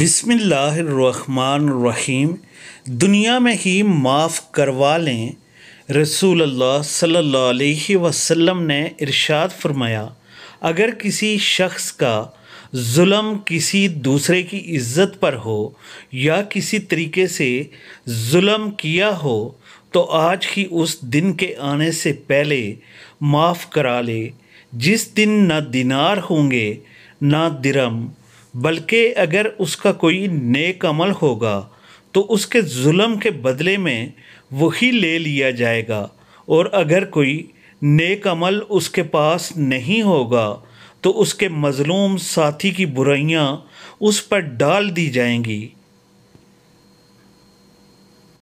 बिसमीम दुनिया में ही माफ़ करवा लें रसूल अल्लाह सल्लल्लाहु अलैहि वसल्लम ने इरशाद फरमाया अगर किसी शख्स का जुल्म किसी दूसरे की इज्जत पर हो या किसी तरीके से जुल्म किया हो तो आज ही उस दिन के आने से पहले माफ़ करा ले जिस दिन ना दिनार होंगे ना दिरम बल्कि अगर उसका कोई नेक अमल होगा तो उसके जुल्म के बदले में वही ले लिया जाएगा और अगर कोई नेक अमल उसके पास नहीं होगा तो उसके मज़लूम साथी की बुराइयाँ उस पर डाल दी जाएंगी